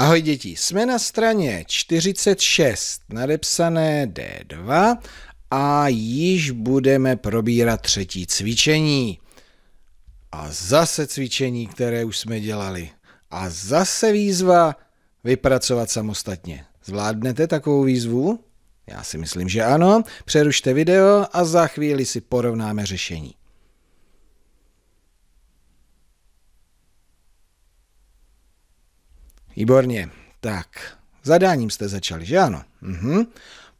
Ahoj děti, jsme na straně 46, nadepsané D2 a již budeme probírat třetí cvičení. A zase cvičení, které už jsme dělali. A zase výzva vypracovat samostatně. Zvládnete takovou výzvu? Já si myslím, že ano. Přerušte video a za chvíli si porovnáme řešení. Výborně. Tak, zadáním jste začali, že ano? Mhm.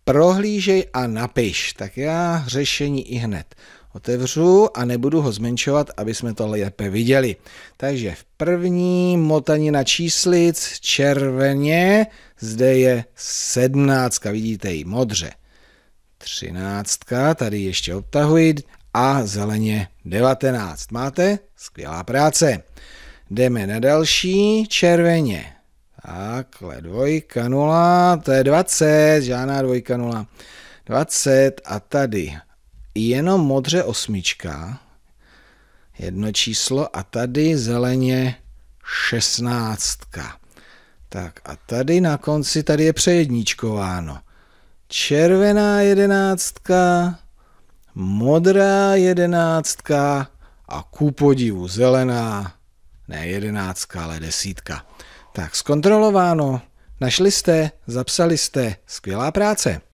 Prohlížej a napiš. Tak já řešení i hned otevřu a nebudu ho zmenšovat, aby jsme to lépe viděli. Takže v první motaní na číslic červeně, zde je sedmnáctka, vidíte ji modře. Třináctka, tady ještě obtahuji a zeleně 19. Máte? Skvělá práce. Jdeme na další, červeně Takhle, dvojka nula, to je 20, žádná dvojka nula. 20 a tady jenom modře osmička, jedno číslo a tady zeleně šestnáctka. Tak a tady na konci, tady je přejedničkováno. Červená jedenáctka, modrá jedenáctka a ku podivu zelená, ne jedenáctka, ale desítka. Tak, zkontrolováno. Našli jste, zapsali jste. Skvělá práce.